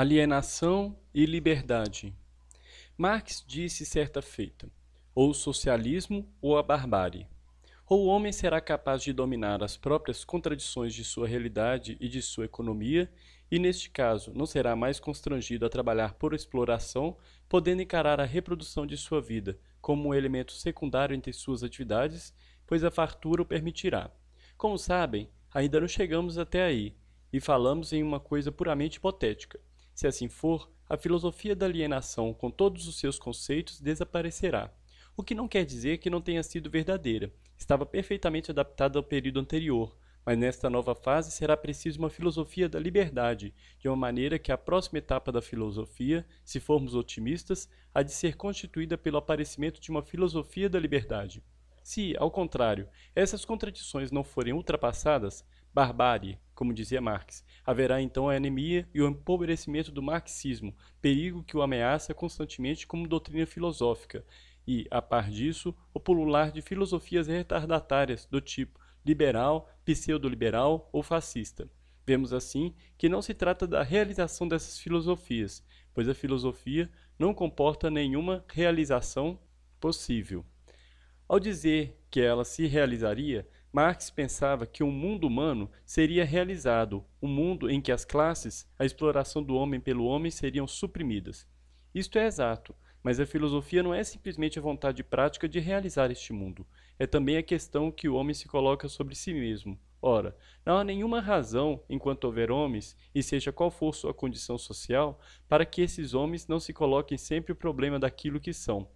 Alienação e liberdade. Marx disse certa feita: ou o socialismo ou a barbárie. Ou o homem será capaz de dominar as próprias contradições de sua realidade e de sua economia, e neste caso não será mais constrangido a trabalhar por exploração, podendo encarar a reprodução de sua vida como um elemento secundário entre suas atividades, pois a fartura o permitirá. Como sabem, ainda não chegamos até aí e falamos em uma coisa puramente hipotética se assim for, a filosofia da alienação, com todos os seus conceitos, desaparecerá. O que não quer dizer que não tenha sido verdadeira. Estava perfeitamente adaptada ao período anterior, mas nesta nova fase será preciso uma filosofia da liberdade, de uma maneira que a próxima etapa da filosofia, se formos otimistas, há de ser constituída pelo aparecimento de uma filosofia da liberdade. Se, ao contrário, essas contradições não forem ultrapassadas, barbárie, como dizia Marx. Haverá então a anemia e o empobrecimento do marxismo, perigo que o ameaça constantemente como doutrina filosófica, e, a par disso, o pulular de filosofias retardatárias do tipo liberal, pseudo-liberal ou fascista. Vemos assim que não se trata da realização dessas filosofias, pois a filosofia não comporta nenhuma realização possível. Ao dizer que ela se realizaria, Marx pensava que o um mundo humano seria realizado, um mundo em que as classes, a exploração do homem pelo homem seriam suprimidas. Isto é exato, mas a filosofia não é simplesmente a vontade prática de realizar este mundo, é também a questão que o homem se coloca sobre si mesmo. Ora, não há nenhuma razão, enquanto houver homens, e seja qual for sua condição social, para que esses homens não se coloquem sempre o problema daquilo que são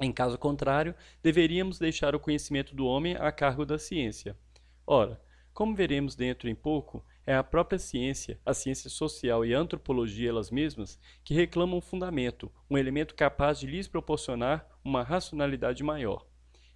em caso contrário, deveríamos deixar o conhecimento do homem a cargo da ciência. Ora, como veremos dentro em pouco, é a própria ciência, a ciência social e a antropologia elas mesmas, que reclamam um fundamento, um elemento capaz de lhes proporcionar uma racionalidade maior.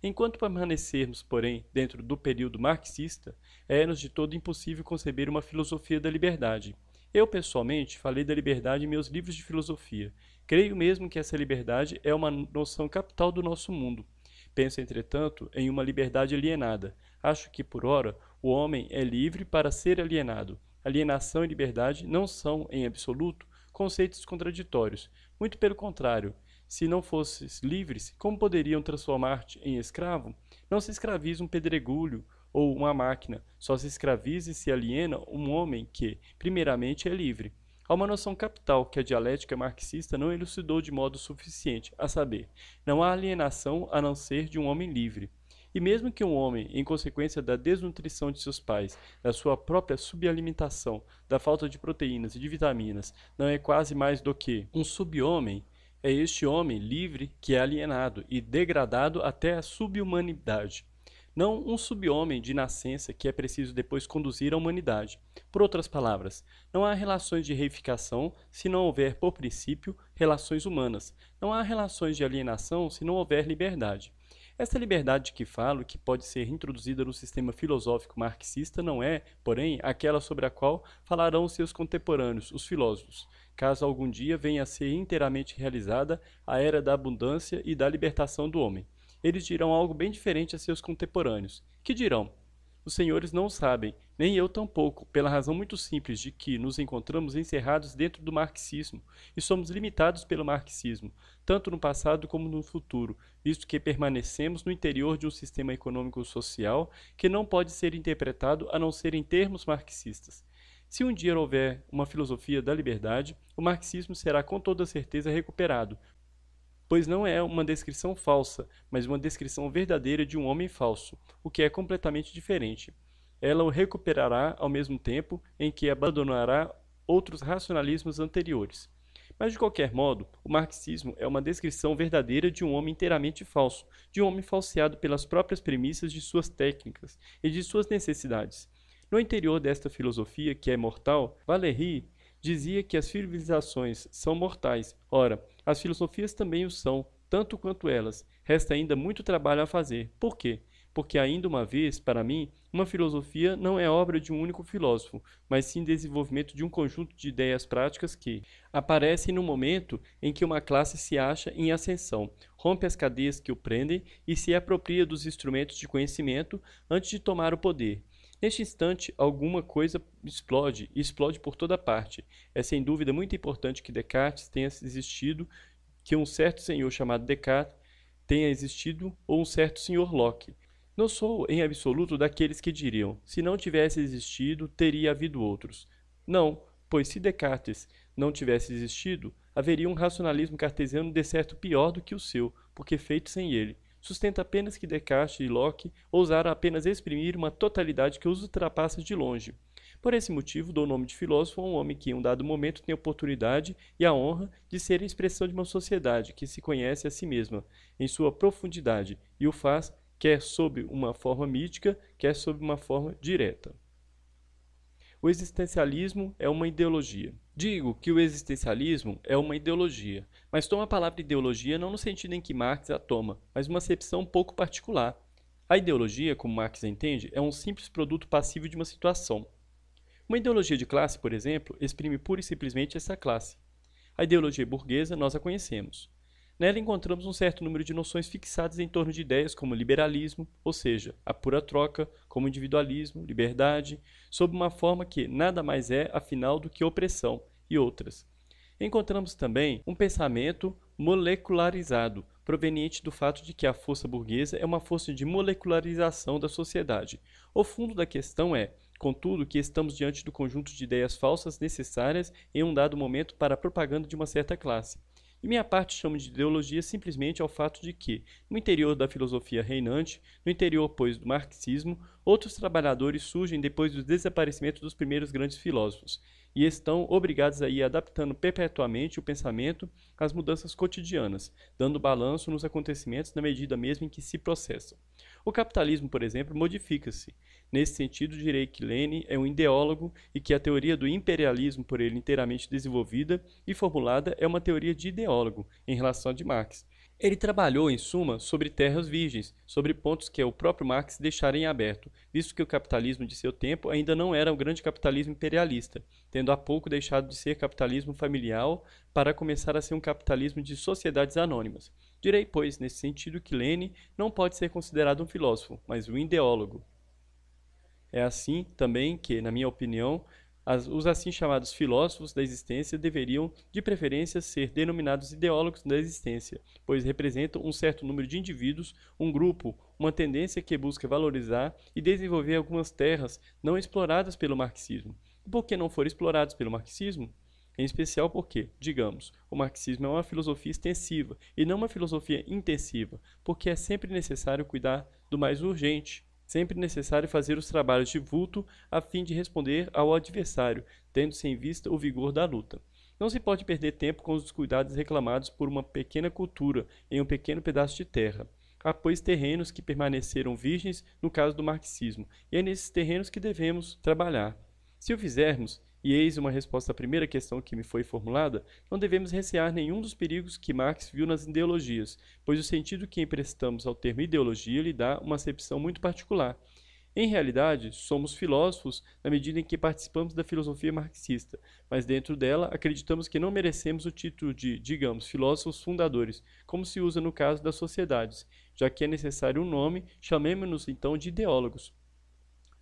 Enquanto permanecermos, porém, dentro do período marxista, é-nos de todo impossível conceber uma filosofia da liberdade, eu, pessoalmente, falei da liberdade em meus livros de filosofia. Creio mesmo que essa liberdade é uma noção capital do nosso mundo. Penso, entretanto, em uma liberdade alienada. Acho que, por ora, o homem é livre para ser alienado. Alienação e liberdade não são, em absoluto, conceitos contraditórios. Muito pelo contrário. Se não fosses livres, como poderiam transformar-te em escravo? Não se escraviza um pedregulho ou uma máquina. Só se escraviza e se aliena um homem que, primeiramente, é livre. Há uma noção capital que a dialética marxista não elucidou de modo suficiente, a saber, não há alienação a não ser de um homem livre. E mesmo que um homem, em consequência da desnutrição de seus pais, da sua própria subalimentação, da falta de proteínas e de vitaminas, não é quase mais do que um sub-homem, é este homem livre que é alienado e degradado até a subhumanidade não um sub-homem de nascença que é preciso depois conduzir a humanidade. Por outras palavras, não há relações de reificação se não houver, por princípio, relações humanas. Não há relações de alienação se não houver liberdade. Essa liberdade de que falo, que pode ser introduzida no sistema filosófico marxista, não é, porém, aquela sobre a qual falarão seus contemporâneos, os filósofos, caso algum dia venha a ser inteiramente realizada a era da abundância e da libertação do homem eles dirão algo bem diferente a seus contemporâneos, que dirão: Os senhores não sabem, nem eu tampouco, pela razão muito simples de que nos encontramos encerrados dentro do marxismo e somos limitados pelo marxismo, tanto no passado como no futuro, visto que permanecemos no interior de um sistema econômico-social que não pode ser interpretado a não ser em termos marxistas. Se um dia houver uma filosofia da liberdade, o marxismo será com toda certeza recuperado, pois não é uma descrição falsa, mas uma descrição verdadeira de um homem falso, o que é completamente diferente. Ela o recuperará ao mesmo tempo em que abandonará outros racionalismos anteriores. Mas, de qualquer modo, o marxismo é uma descrição verdadeira de um homem inteiramente falso, de um homem falseado pelas próprias premissas de suas técnicas e de suas necessidades. No interior desta filosofia, que é mortal, Valéry dizia que as civilizações são mortais. Ora, as filosofias também o são, tanto quanto elas. Resta ainda muito trabalho a fazer. Por quê? Porque, ainda uma vez, para mim, uma filosofia não é obra de um único filósofo, mas sim desenvolvimento de um conjunto de ideias práticas que aparecem no momento em que uma classe se acha em ascensão, rompe as cadeias que o prendem e se apropria dos instrumentos de conhecimento antes de tomar o poder, Neste instante, alguma coisa explode e explode por toda parte. É sem dúvida muito importante que Descartes tenha existido, que um certo senhor chamado Descartes tenha existido, ou um certo senhor Locke. Não sou em absoluto daqueles que diriam: se não tivesse existido, teria havido outros. Não, pois se Descartes não tivesse existido, haveria um racionalismo cartesiano de certo pior do que o seu, porque feito sem ele sustenta apenas que Descartes e Locke ousaram apenas exprimir uma totalidade que os ultrapassa de longe. Por esse motivo, dou o nome de filósofo a um homem que, em um dado momento, tem a oportunidade e a honra de ser a expressão de uma sociedade que se conhece a si mesma, em sua profundidade, e o faz, quer sob uma forma mítica, quer sob uma forma direta. O existencialismo é uma ideologia. Digo que o existencialismo é uma ideologia, mas toma a palavra ideologia não no sentido em que Marx a toma, mas uma acepção pouco particular. A ideologia, como Marx entende, é um simples produto passivo de uma situação. Uma ideologia de classe, por exemplo, exprime pura e simplesmente essa classe. A ideologia burguesa nós a conhecemos. Nela encontramos um certo número de noções fixadas em torno de ideias como liberalismo, ou seja, a pura troca, como individualismo, liberdade, sob uma forma que nada mais é, afinal, do que opressão, e outras. Encontramos também um pensamento molecularizado, proveniente do fato de que a força burguesa é uma força de molecularização da sociedade. O fundo da questão é, contudo, que estamos diante do conjunto de ideias falsas necessárias em um dado momento para a propaganda de uma certa classe. E minha parte, chamo de ideologia simplesmente ao fato de que, no interior da filosofia reinante, no interior, pois, do marxismo, outros trabalhadores surgem depois do desaparecimento dos primeiros grandes filósofos e estão obrigados a ir adaptando perpetuamente o pensamento às mudanças cotidianas, dando balanço nos acontecimentos na medida mesmo em que se processam. O capitalismo, por exemplo, modifica-se. Nesse sentido, direi que Lenin é um ideólogo e que a teoria do imperialismo por ele inteiramente desenvolvida e formulada é uma teoria de ideólogo em relação a de Marx. Ele trabalhou, em suma, sobre terras virgens, sobre pontos que é o próprio Marx deixara em aberto, visto que o capitalismo de seu tempo ainda não era um grande capitalismo imperialista, tendo há pouco deixado de ser capitalismo familiar para começar a ser um capitalismo de sociedades anônimas. Direi, pois, nesse sentido, que Lene não pode ser considerado um filósofo, mas um ideólogo. É assim também que, na minha opinião, as, os assim chamados filósofos da existência deveriam, de preferência, ser denominados ideólogos da existência, pois representam um certo número de indivíduos, um grupo, uma tendência que busca valorizar e desenvolver algumas terras não exploradas pelo marxismo. E por que não foram exploradas pelo marxismo? Em especial porque, digamos, o marxismo é uma filosofia extensiva e não uma filosofia intensiva, porque é sempre necessário cuidar do mais urgente, sempre necessário fazer os trabalhos de vulto a fim de responder ao adversário, tendo-se em vista o vigor da luta. Não se pode perder tempo com os descuidados reclamados por uma pequena cultura em um pequeno pedaço de terra. Há, pois, terrenos que permaneceram virgens no caso do marxismo, e é nesses terrenos que devemos trabalhar. Se o fizermos, e eis uma resposta à primeira questão que me foi formulada: não devemos recear nenhum dos perigos que Marx viu nas ideologias, pois o sentido que emprestamos ao termo ideologia lhe dá uma acepção muito particular. Em realidade, somos filósofos na medida em que participamos da filosofia marxista, mas dentro dela acreditamos que não merecemos o título de, digamos, filósofos fundadores, como se usa no caso das sociedades. Já que é necessário um nome, chamemos-nos então de ideólogos.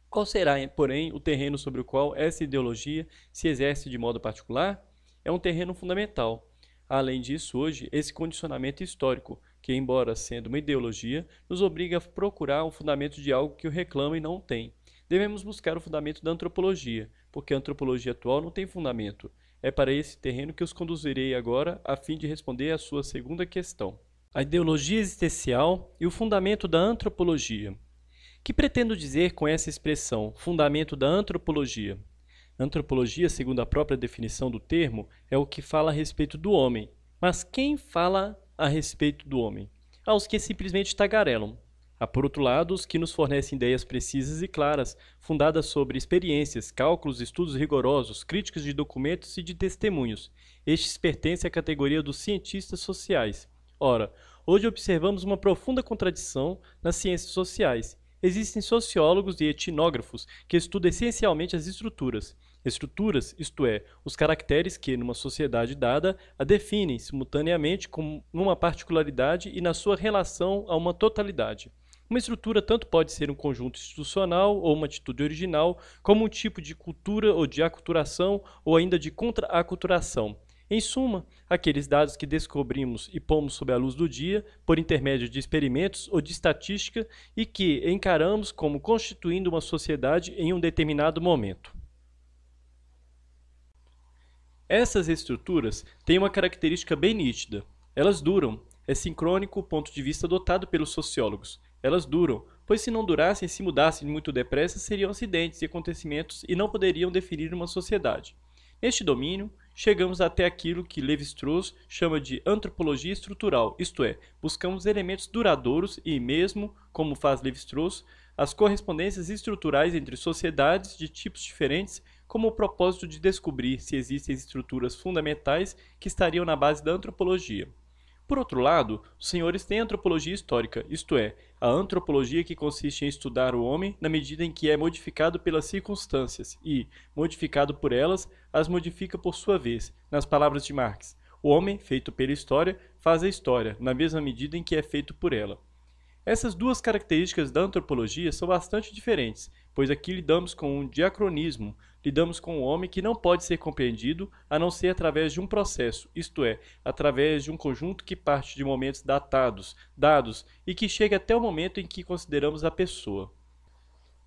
Qual será, porém, o terreno sobre o qual essa ideologia se exerce de modo particular? É um terreno fundamental. Além disso, hoje, esse condicionamento histórico, que, embora sendo uma ideologia, nos obriga a procurar o um fundamento de algo que o reclama e não tem. Devemos buscar o fundamento da antropologia, porque a antropologia atual não tem fundamento. É para esse terreno que os conduzirei agora, a fim de responder à sua segunda questão. A ideologia existencial e o fundamento da antropologia que pretendo dizer com essa expressão, fundamento da antropologia? Antropologia, segundo a própria definição do termo, é o que fala a respeito do homem. Mas quem fala a respeito do homem? Aos que simplesmente tagarelam. Há, por outro lado, os que nos fornecem ideias precisas e claras, fundadas sobre experiências, cálculos, estudos rigorosos, críticas de documentos e de testemunhos. Estes pertencem à categoria dos cientistas sociais. Ora, hoje observamos uma profunda contradição nas ciências sociais existem sociólogos e etnógrafos que estudam essencialmente as estruturas. Estruturas, isto é, os caracteres que, numa sociedade dada, a definem simultaneamente como numa particularidade e na sua relação a uma totalidade. Uma estrutura tanto pode ser um conjunto institucional ou uma atitude original, como um tipo de cultura ou de aculturação ou ainda de contra-aculturação em suma, aqueles dados que descobrimos e pomos sob a luz do dia por intermédio de experimentos ou de estatística e que encaramos como constituindo uma sociedade em um determinado momento. Essas estruturas têm uma característica bem nítida. Elas duram. É sincrônico o ponto de vista adotado pelos sociólogos. Elas duram, pois se não durassem e se mudassem muito depressa, seriam acidentes e acontecimentos e não poderiam definir uma sociedade. Neste domínio, chegamos até aquilo que Levi-Strauss chama de antropologia estrutural, isto é, buscamos elementos duradouros e mesmo, como faz Levi-Strauss, as correspondências estruturais entre sociedades de tipos diferentes como o propósito de descobrir se existem estruturas fundamentais que estariam na base da antropologia. Por outro lado, os senhores têm antropologia histórica, isto é, a antropologia que consiste em estudar o homem na medida em que é modificado pelas circunstâncias e, modificado por elas, as modifica por sua vez, nas palavras de Marx. O homem, feito pela história, faz a história, na mesma medida em que é feito por ela. Essas duas características da antropologia são bastante diferentes, pois aqui lidamos com um diacronismo, lidamos com um homem que não pode ser compreendido a não ser através de um processo, isto é, através de um conjunto que parte de momentos datados, dados e que chega até o momento em que consideramos a pessoa.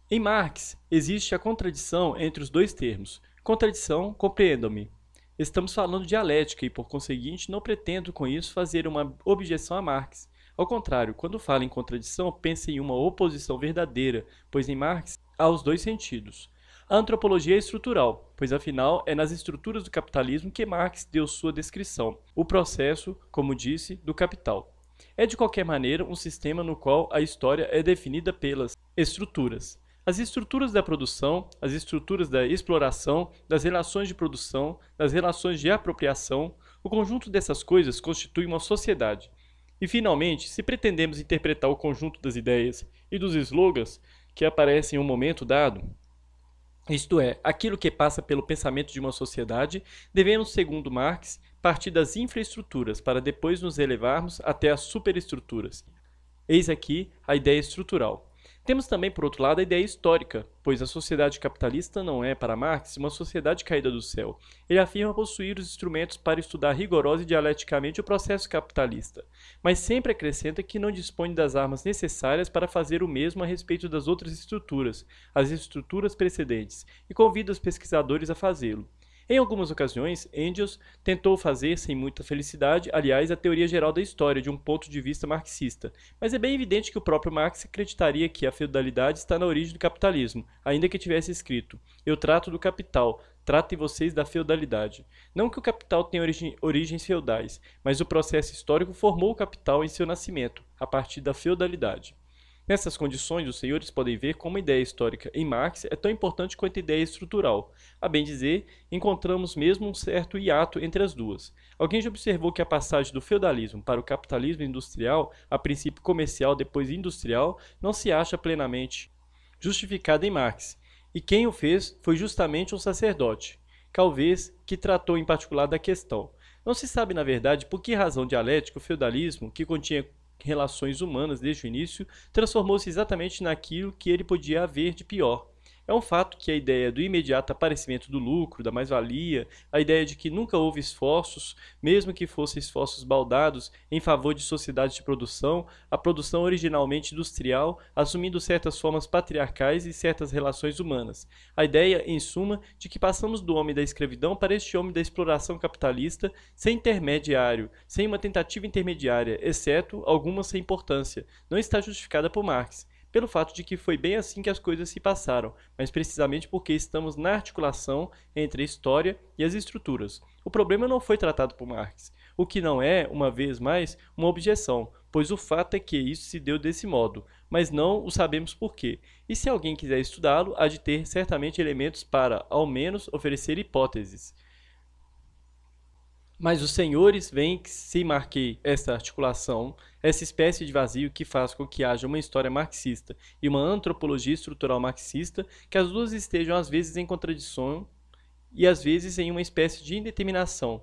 Em Marx, existe a contradição entre os dois termos. Contradição, compreendam-me. Estamos falando dialética e, por conseguinte, não pretendo com isso fazer uma objeção a Marx. Ao contrário, quando fala em contradição, pensa em uma oposição verdadeira, pois em Marx há os dois sentidos. A antropologia é estrutural, pois afinal é nas estruturas do capitalismo que Marx deu sua descrição, o processo, como disse, do capital. É de qualquer maneira um sistema no qual a história é definida pelas estruturas. As estruturas da produção, as estruturas da exploração, das relações de produção, das relações de apropriação, o conjunto dessas coisas constitui uma sociedade, e finalmente, se pretendemos interpretar o conjunto das ideias e dos slogans que aparecem em um momento dado, isto é, aquilo que passa pelo pensamento de uma sociedade, devemos, segundo Marx, partir das infraestruturas para depois nos elevarmos até as superestruturas. Eis aqui a ideia estrutural. Temos também, por outro lado, a ideia histórica, pois a sociedade capitalista não é, para Marx, uma sociedade caída do céu. Ele afirma possuir os instrumentos para estudar rigorosa e dialeticamente o processo capitalista, mas sempre acrescenta que não dispõe das armas necessárias para fazer o mesmo a respeito das outras estruturas, as estruturas precedentes, e convida os pesquisadores a fazê-lo. Em algumas ocasiões, Engels tentou fazer, sem muita felicidade, aliás, a teoria geral da história de um ponto de vista marxista, mas é bem evidente que o próprio Marx acreditaria que a feudalidade está na origem do capitalismo, ainda que tivesse escrito: Eu trato do capital, tratem vocês da feudalidade. Não que o capital tenha origi origens feudais, mas o processo histórico formou o capital em seu nascimento, a partir da feudalidade. Nessas condições, os senhores podem ver como a ideia histórica em Marx é tão importante quanto a ideia estrutural. A bem dizer, encontramos mesmo um certo hiato entre as duas. Alguém já observou que a passagem do feudalismo para o capitalismo industrial, a princípio comercial, depois industrial, não se acha plenamente justificada em Marx. E quem o fez foi justamente um sacerdote, talvez que tratou em particular da questão. Não se sabe, na verdade, por que razão dialética o feudalismo, que continha relações humanas desde o início, transformou-se exatamente naquilo que ele podia haver de pior, é um fato que a ideia do imediato aparecimento do lucro, da mais-valia, a ideia de que nunca houve esforços, mesmo que fossem esforços baldados, em favor de sociedades de produção, a produção originalmente industrial, assumindo certas formas patriarcais e certas relações humanas. A ideia, em suma, de que passamos do homem da escravidão para este homem da exploração capitalista, sem intermediário, sem uma tentativa intermediária, exceto algumas sem importância, não está justificada por Marx pelo fato de que foi bem assim que as coisas se passaram, mas precisamente porque estamos na articulação entre a história e as estruturas. O problema não foi tratado por Marx, o que não é, uma vez mais, uma objeção, pois o fato é que isso se deu desse modo, mas não o sabemos por quê. E se alguém quiser estudá-lo, há de ter certamente elementos para, ao menos, oferecer hipóteses. Mas os senhores veem que se marquei essa articulação, essa espécie de vazio que faz com que haja uma história marxista e uma antropologia estrutural marxista, que as duas estejam às vezes em contradição e às vezes em uma espécie de indeterminação.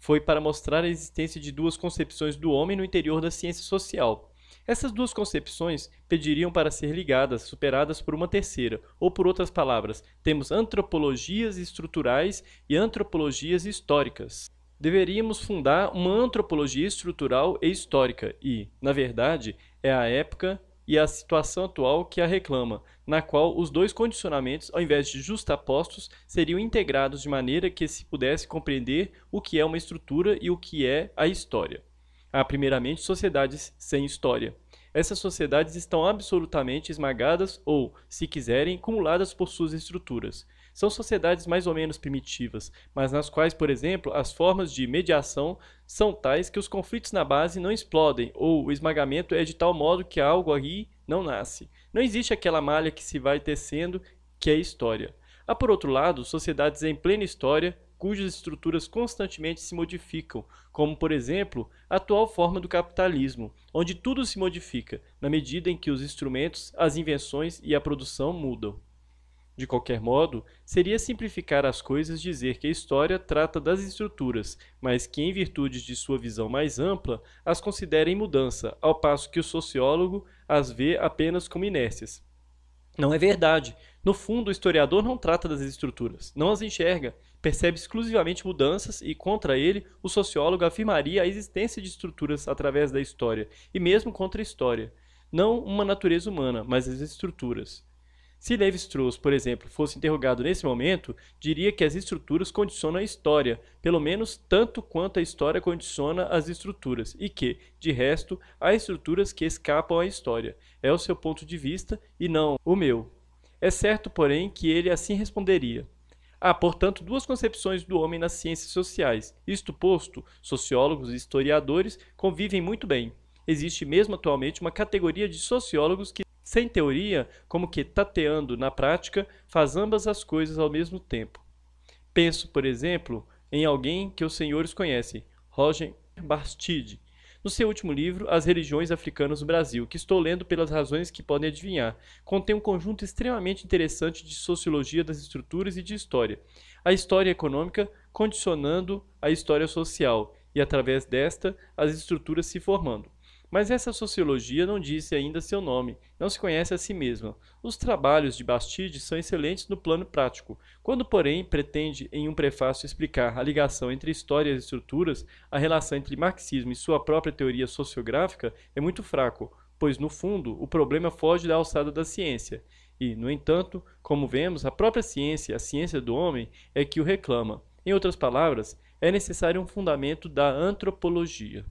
Foi para mostrar a existência de duas concepções do homem no interior da ciência social. Essas duas concepções pediriam para ser ligadas, superadas por uma terceira, ou por outras palavras, temos antropologias estruturais e antropologias históricas deveríamos fundar uma antropologia estrutural e histórica e, na verdade, é a época e a situação atual que a reclama, na qual os dois condicionamentos, ao invés de justapostos, seriam integrados de maneira que se pudesse compreender o que é uma estrutura e o que é a história. Há, primeiramente, sociedades sem história. Essas sociedades estão absolutamente esmagadas ou, se quiserem, cumuladas por suas estruturas. São sociedades mais ou menos primitivas, mas nas quais, por exemplo, as formas de mediação são tais que os conflitos na base não explodem ou o esmagamento é de tal modo que algo ali não nasce. Não existe aquela malha que se vai tecendo, que é história. Há, por outro lado, sociedades em plena história cujas estruturas constantemente se modificam, como, por exemplo, a atual forma do capitalismo, onde tudo se modifica na medida em que os instrumentos, as invenções e a produção mudam. De qualquer modo, seria simplificar as coisas dizer que a história trata das estruturas, mas que, em virtude de sua visão mais ampla, as considera em mudança, ao passo que o sociólogo as vê apenas como inércias. Não é verdade. No fundo, o historiador não trata das estruturas, não as enxerga, percebe exclusivamente mudanças e, contra ele, o sociólogo afirmaria a existência de estruturas através da história, e mesmo contra a história. Não uma natureza humana, mas as estruturas. Se Levi-Strauss, por exemplo, fosse interrogado nesse momento, diria que as estruturas condicionam a história, pelo menos tanto quanto a história condiciona as estruturas, e que, de resto, há estruturas que escapam à história. É o seu ponto de vista e não o meu. É certo, porém, que ele assim responderia. Há, portanto, duas concepções do homem nas ciências sociais. Isto posto, sociólogos e historiadores convivem muito bem. Existe mesmo atualmente uma categoria de sociólogos que sem teoria, como que tateando na prática, faz ambas as coisas ao mesmo tempo. Penso, por exemplo, em alguém que os senhores conhecem, Roger Bastide, no seu último livro, As Religiões Africanas no Brasil, que estou lendo pelas razões que podem adivinhar, contém um conjunto extremamente interessante de sociologia das estruturas e de história. A história econômica condicionando a história social e, através desta, as estruturas se formando. Mas essa sociologia não disse ainda seu nome, não se conhece a si mesma. Os trabalhos de Bastide são excelentes no plano prático. Quando, porém, pretende em um prefácio explicar a ligação entre história e estruturas, a relação entre marxismo e sua própria teoria sociográfica é muito fraco, pois no fundo o problema foge da alçada da ciência. E, no entanto, como vemos, a própria ciência, a ciência do homem, é que o reclama. Em outras palavras, é necessário um fundamento da antropologia.